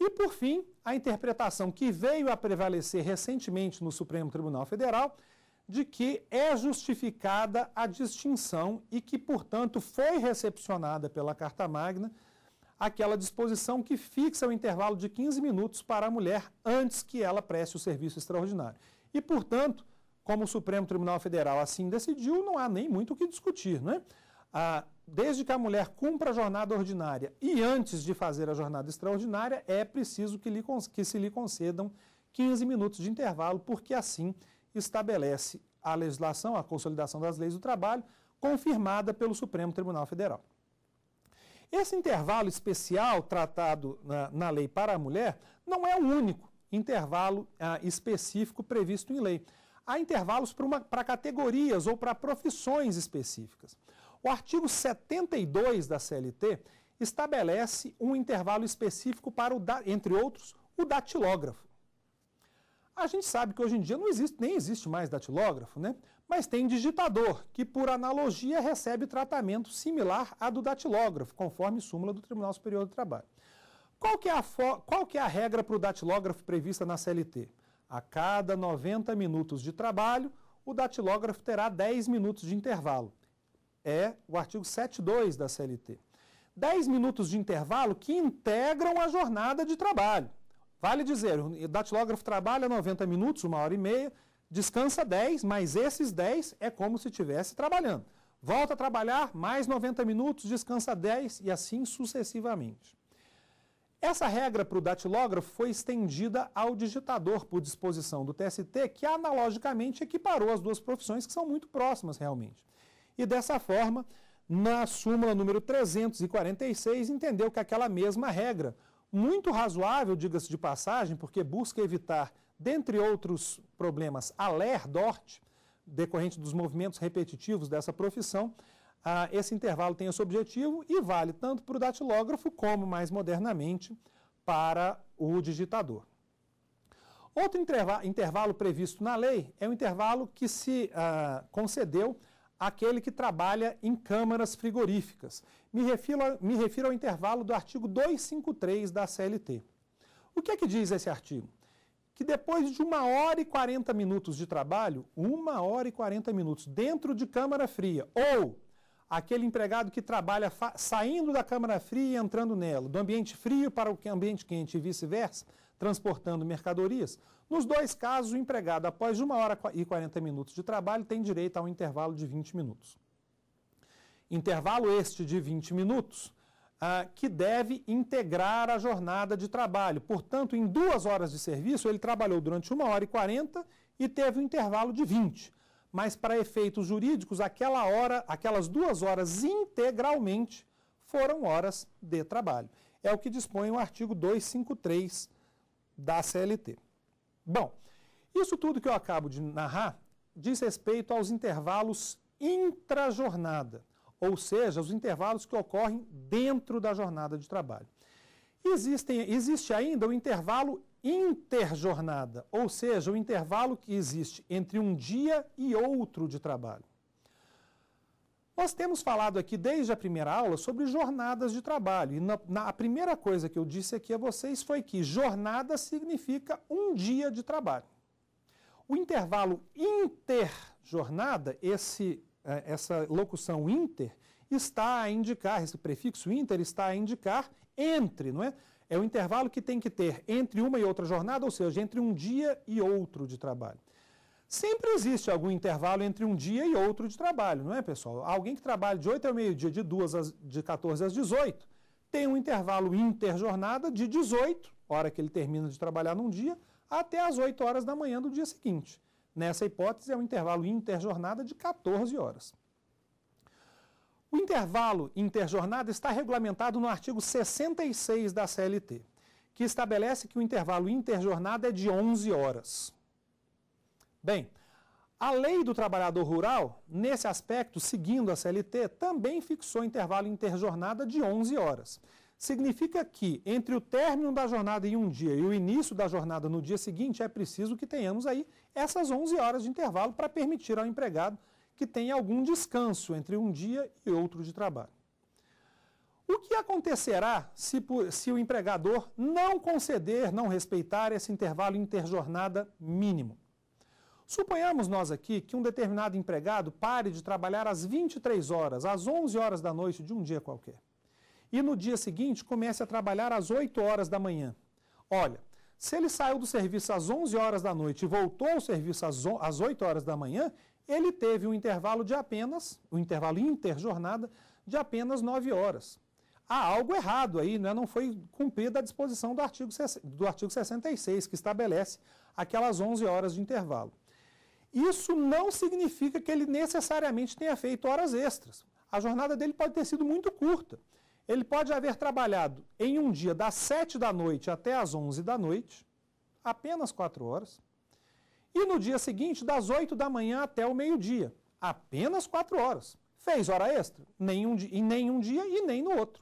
E, por fim, a interpretação que veio a prevalecer recentemente no Supremo Tribunal Federal de que é justificada a distinção e que, portanto, foi recepcionada pela Carta Magna aquela disposição que fixa o intervalo de 15 minutos para a mulher antes que ela preste o serviço extraordinário. E, portanto, como o Supremo Tribunal Federal assim decidiu, não há nem muito o que discutir, né? Ah, desde que a mulher cumpra a jornada ordinária e antes de fazer a jornada extraordinária, é preciso que, lhe, que se lhe concedam 15 minutos de intervalo, porque assim estabelece a legislação, a consolidação das leis do trabalho, confirmada pelo Supremo Tribunal Federal. Esse intervalo especial tratado na, na lei para a mulher não é o único intervalo ah, específico previsto em lei há intervalos para categorias ou para profissões específicas. O artigo 72 da CLT estabelece um intervalo específico para o, entre outros, o datilógrafo. A gente sabe que hoje em dia não existe, nem existe mais datilógrafo, né? Mas tem digitador, que por analogia recebe tratamento similar a do datilógrafo, conforme súmula do Tribunal Superior do Trabalho. Qual que é a, qual que é a regra para o datilógrafo prevista na CLT? A cada 90 minutos de trabalho, o datilógrafo terá 10 minutos de intervalo. É o artigo 7.2 da CLT. 10 minutos de intervalo que integram a jornada de trabalho. Vale dizer, o datilógrafo trabalha 90 minutos, uma hora e meia, descansa 10, mas esses 10 é como se estivesse trabalhando. Volta a trabalhar mais 90 minutos, descansa 10 e assim sucessivamente. Essa regra para o datilógrafo foi estendida ao digitador por disposição do TST, que analogicamente equiparou as duas profissões, que são muito próximas realmente. E dessa forma, na súmula número 346, entendeu que aquela mesma regra, muito razoável, diga-se de passagem, porque busca evitar, dentre outros problemas, a ler dort, decorrente dos movimentos repetitivos dessa profissão, ah, esse intervalo tem esse objetivo e vale tanto para o datilógrafo como, mais modernamente, para o digitador. Outro intervalo previsto na lei é o intervalo que se ah, concedeu àquele que trabalha em câmaras frigoríficas. Me refiro, a, me refiro ao intervalo do artigo 253 da CLT. O que é que diz esse artigo? que depois de uma hora e 40 minutos de trabalho, uma hora e 40 minutos dentro de câmara fria, ou aquele empregado que trabalha saindo da câmara fria e entrando nela, do ambiente frio para o ambiente quente e vice-versa, transportando mercadorias, nos dois casos o empregado, após 1 hora e 40 minutos de trabalho, tem direito a um intervalo de 20 minutos. Intervalo este de 20 minutos ah, que deve integrar a jornada de trabalho. Portanto, em duas horas de serviço, ele trabalhou durante 1 hora e 40 e teve um intervalo de 20 mas para efeitos jurídicos, aquela hora, aquelas duas horas integralmente foram horas de trabalho. É o que dispõe o artigo 253 da CLT. Bom, isso tudo que eu acabo de narrar diz respeito aos intervalos intrajornada, ou seja, os intervalos que ocorrem dentro da jornada de trabalho. Existem, existe ainda o intervalo interjornada, ou seja, o intervalo que existe entre um dia e outro de trabalho. Nós temos falado aqui desde a primeira aula sobre jornadas de trabalho. E na, na, a primeira coisa que eu disse aqui a vocês foi que jornada significa um dia de trabalho. O intervalo interjornada, esse, é, essa locução inter, está a indicar, esse prefixo inter está a indicar entre, não é? É o intervalo que tem que ter entre uma e outra jornada, ou seja, entre um dia e outro de trabalho. Sempre existe algum intervalo entre um dia e outro de trabalho, não é, pessoal? Alguém que trabalha de 8 ao meio-dia, de 2 às, de 14 às 18, tem um intervalo interjornada de 18, hora que ele termina de trabalhar num dia, até às 8 horas da manhã do dia seguinte. Nessa hipótese, é um intervalo interjornada de 14 horas. O intervalo interjornada está regulamentado no artigo 66 da CLT, que estabelece que o intervalo interjornada é de 11 horas. Bem, a lei do trabalhador rural, nesse aspecto, seguindo a CLT, também fixou intervalo interjornada de 11 horas. Significa que, entre o término da jornada em um dia e o início da jornada no dia seguinte, é preciso que tenhamos aí essas 11 horas de intervalo para permitir ao empregado que tenha algum descanso entre um dia e outro de trabalho. O que acontecerá se, se, o empregador não conceder, não respeitar esse intervalo interjornada mínimo? Suponhamos nós aqui que um determinado empregado pare de trabalhar às 23 horas, às 11 horas da noite de um dia qualquer. E no dia seguinte comece a trabalhar às 8 horas da manhã. Olha, se ele saiu do serviço às 11 horas da noite e voltou ao serviço às 8 horas da manhã, ele teve um intervalo de apenas, um intervalo interjornada, de apenas 9 horas. Há algo errado aí, né? não foi cumprida a disposição do artigo, do artigo 66, que estabelece aquelas 11 horas de intervalo. Isso não significa que ele necessariamente tenha feito horas extras. A jornada dele pode ter sido muito curta. Ele pode haver trabalhado em um dia das 7 da noite até as 11 da noite, apenas 4 horas e no dia seguinte, das 8 da manhã até o meio-dia. Apenas 4 horas. Fez hora extra? Nenhum, em nenhum dia e nem no outro.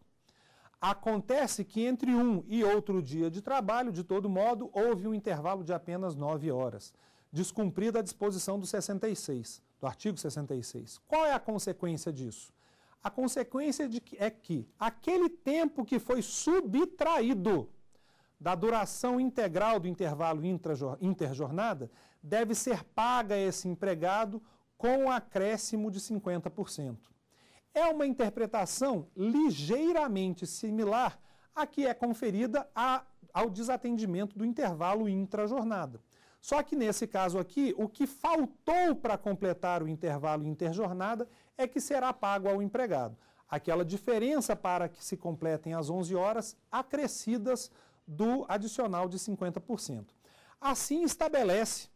Acontece que entre um e outro dia de trabalho, de todo modo, houve um intervalo de apenas 9 horas, descumprida a disposição do 66, do artigo 66. Qual é a consequência disso? A consequência de que, é que aquele tempo que foi subtraído da duração integral do intervalo interjornada deve ser paga a esse empregado com um acréscimo de 50%. É uma interpretação ligeiramente similar à que é conferida a, ao desatendimento do intervalo intra-jornada. Só que nesse caso aqui, o que faltou para completar o intervalo interjornada é que será pago ao empregado. Aquela diferença para que se completem as 11 horas acrescidas do adicional de 50%. Assim estabelece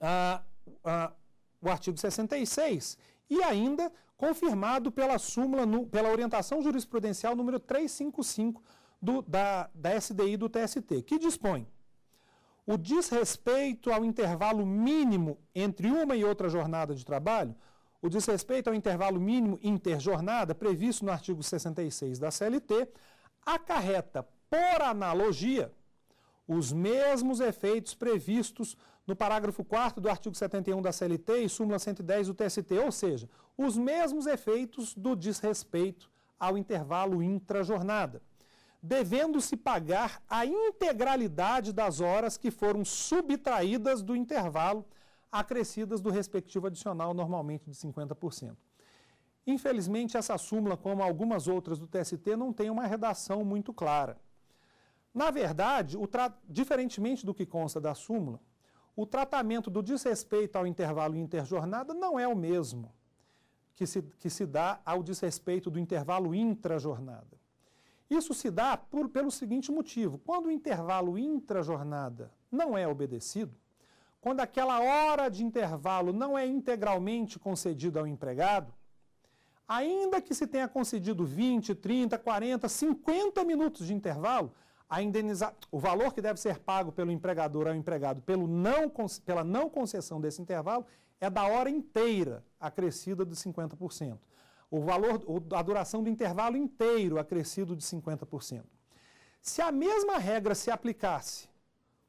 ah, ah, o artigo 66 e ainda confirmado pela súmula, no, pela orientação jurisprudencial número 355 do, da, da SDI do TST, que dispõe o desrespeito ao intervalo mínimo entre uma e outra jornada de trabalho, o desrespeito ao intervalo mínimo interjornada previsto no artigo 66 da CLT, acarreta, por analogia, os mesmos efeitos previstos no parágrafo 4 do artigo 71 da CLT e súmula 110 do TST, ou seja, os mesmos efeitos do desrespeito ao intervalo intrajornada, devendo-se pagar a integralidade das horas que foram subtraídas do intervalo, acrescidas do respectivo adicional, normalmente de 50%. Infelizmente, essa súmula, como algumas outras do TST, não tem uma redação muito clara. Na verdade, tra... diferentemente do que consta da súmula, o tratamento do desrespeito ao intervalo interjornada não é o mesmo que se, que se dá ao desrespeito do intervalo intrajornada. Isso se dá por, pelo seguinte motivo: quando o intervalo intrajornada não é obedecido, quando aquela hora de intervalo não é integralmente concedida ao empregado, ainda que se tenha concedido 20, 30, 40, 50 minutos de intervalo, a indenizar o valor que deve ser pago pelo empregador ao empregado pelo não, pela não concessão desse intervalo é da hora inteira acrescida de 50%. O valor, a duração do intervalo inteiro acrescido de 50%. Se a mesma regra se aplicasse,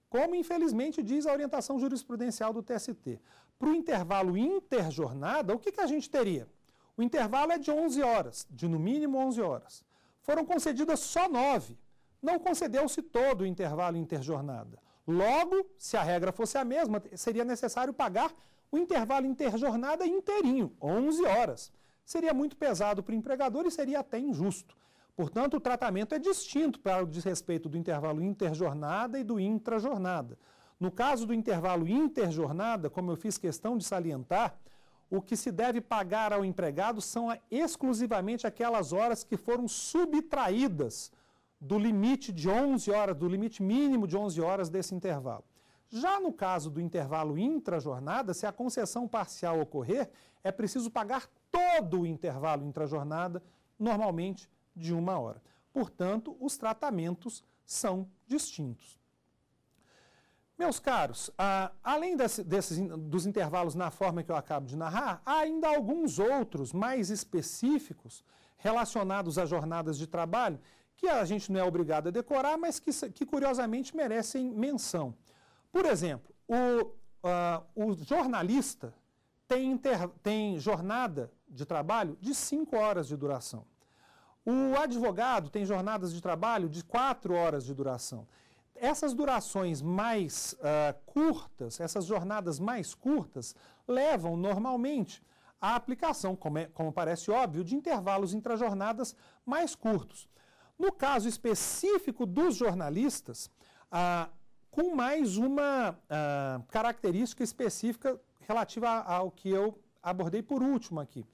como infelizmente diz a orientação jurisprudencial do TST, para o intervalo interjornada, o que, que a gente teria? O intervalo é de 11 horas, de no mínimo 11 horas. Foram concedidas só 9 não concedeu-se todo o intervalo interjornada. Logo, se a regra fosse a mesma, seria necessário pagar o intervalo interjornada inteirinho, 11 horas. Seria muito pesado para o empregador e seria até injusto. Portanto, o tratamento é distinto para o desrespeito do intervalo interjornada e do intrajornada. No caso do intervalo interjornada, como eu fiz questão de salientar, o que se deve pagar ao empregado são exclusivamente aquelas horas que foram subtraídas do limite de 11 horas, do limite mínimo de 11 horas desse intervalo. Já no caso do intervalo intra-jornada, se a concessão parcial ocorrer, é preciso pagar todo o intervalo intra-jornada, normalmente de uma hora. Portanto, os tratamentos são distintos. Meus caros, ah, além desse, desses, dos intervalos na forma que eu acabo de narrar, há ainda alguns outros mais específicos relacionados a jornadas de trabalho que a gente não é obrigado a decorar, mas que, que curiosamente merecem menção. Por exemplo, o, uh, o jornalista tem, inter, tem jornada de trabalho de 5 horas de duração. O advogado tem jornadas de trabalho de 4 horas de duração. Essas durações mais uh, curtas, essas jornadas mais curtas, levam normalmente à aplicação, como, é, como parece óbvio, de intervalos entre jornadas mais curtos. No caso específico dos jornalistas, ah, com mais uma ah, característica específica relativa ao que eu abordei por último aqui.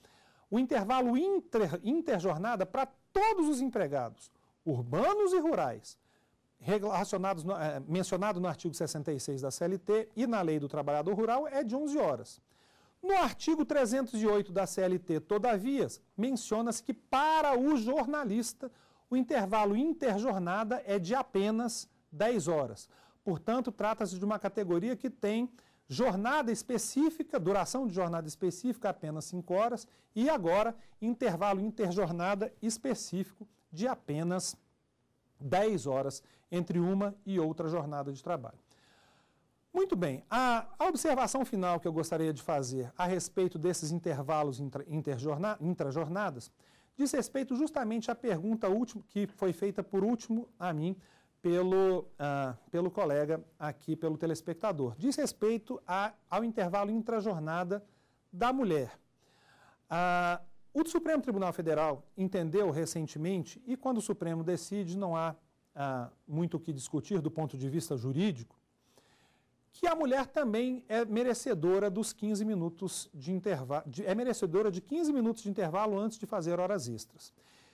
O intervalo inter, interjornada para todos os empregados, urbanos e rurais, relacionados no, eh, mencionado no artigo 66 da CLT e na Lei do Trabalhador Rural, é de 11 horas. No artigo 308 da CLT, todavia, menciona-se que para o jornalista o intervalo interjornada é de apenas 10 horas. Portanto, trata-se de uma categoria que tem jornada específica, duração de jornada específica apenas 5 horas e agora intervalo interjornada específico de apenas 10 horas entre uma e outra jornada de trabalho. Muito bem, a, a, observação final que eu gostaria de fazer a respeito desses intervalos intra, intrajornadas diz respeito justamente à pergunta última que foi feita por último a mim pelo, ah, pelo colega aqui, pelo telespectador. Diz respeito a, ao intervalo intrajornada da mulher. Ah, o Supremo Tribunal Federal entendeu recentemente, e quando o Supremo decide, não há ah, muito o que discutir do ponto de vista jurídico, que a mulher também é merecedora dos 15 minutos de intervalo, é merecedora de 15 minutos de intervalo antes de fazer horas extras.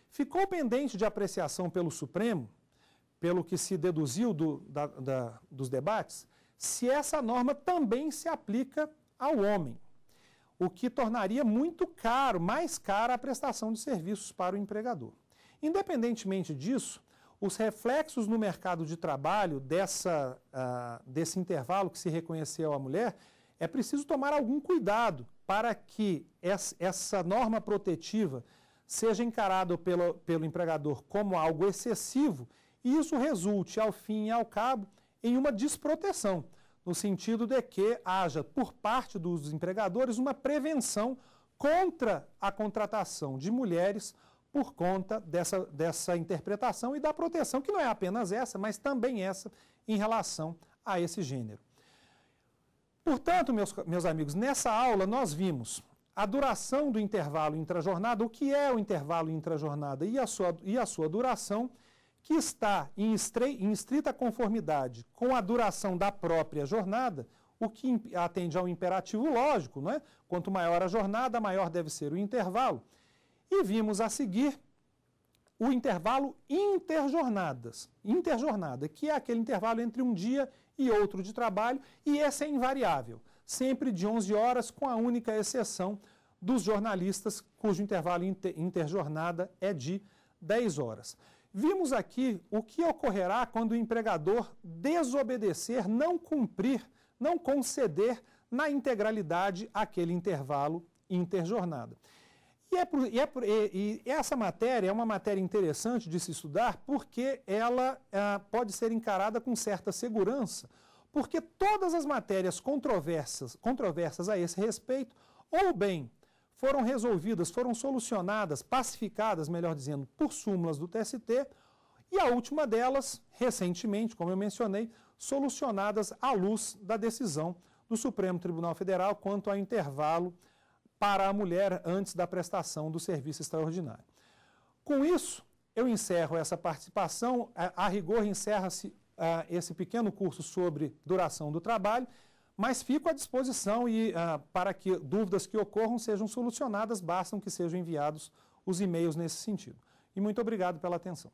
Ficou pendente de apreciação pelo Supremo, pelo que se deduziu do, da, da, dos debates, se essa norma também se aplica ao homem, o que tornaria muito caro, mais cara a prestação de serviços para o empregador. Independentemente disso, os reflexos no mercado de trabalho dessa, uh, desse intervalo que se reconheceu à mulher, é preciso tomar algum cuidado para que essa norma protetiva seja encarada pelo, pelo empregador como algo excessivo e isso resulte, ao fim e ao cabo, em uma desproteção, no sentido de que haja, por parte dos empregadores, uma prevenção contra a contratação de mulheres por conta dessa, dessa interpretação e da proteção, que não é apenas essa, mas também essa em relação a esse gênero. Portanto, meus, meus amigos, nessa aula nós vimos a duração do intervalo intrajornada, o que é o intervalo intrajornada e a sua, e a sua duração, que está em, estre, em estrita conformidade com a duração da própria jornada, o que atende ao imperativo lógico, não é? Quanto maior a jornada, maior deve ser o intervalo. E vimos a seguir o intervalo interjornadas, interjornada, que é aquele intervalo entre um dia e outro de trabalho, e essa é invariável, sempre de 11 horas, com a única exceção dos jornalistas cujo intervalo inter interjornada é de 10 horas. Vimos aqui o que ocorrerá quando o empregador desobedecer, não cumprir, não conceder na integralidade aquele intervalo interjornada. E, é por, e, é por, e, e, essa matéria é uma matéria interessante de se estudar porque ela é, pode ser encarada com certa segurança, porque todas as matérias controversas, controversas a esse respeito, ou bem foram resolvidas, foram solucionadas, pacificadas, melhor dizendo, por súmulas do TST, e a última delas, recentemente, como eu mencionei, solucionadas à luz da decisão do Supremo Tribunal Federal quanto ao intervalo para a mulher antes da prestação do serviço extraordinário. Com isso, eu encerro essa participação. A, rigor, encerra-se uh, esse pequeno curso sobre duração do trabalho, mas fico à disposição e uh, para que dúvidas que ocorram sejam solucionadas, bastam que sejam enviados os e-mails nesse sentido. E muito obrigado pela atenção.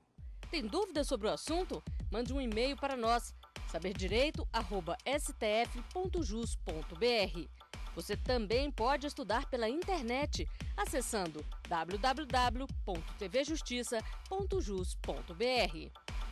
Tem dúvidas sobre o assunto? Mande um e-mail para nós saberdireito@stf.jus.br. Você também pode estudar pela internet acessando www.tvjustiça.jus.br.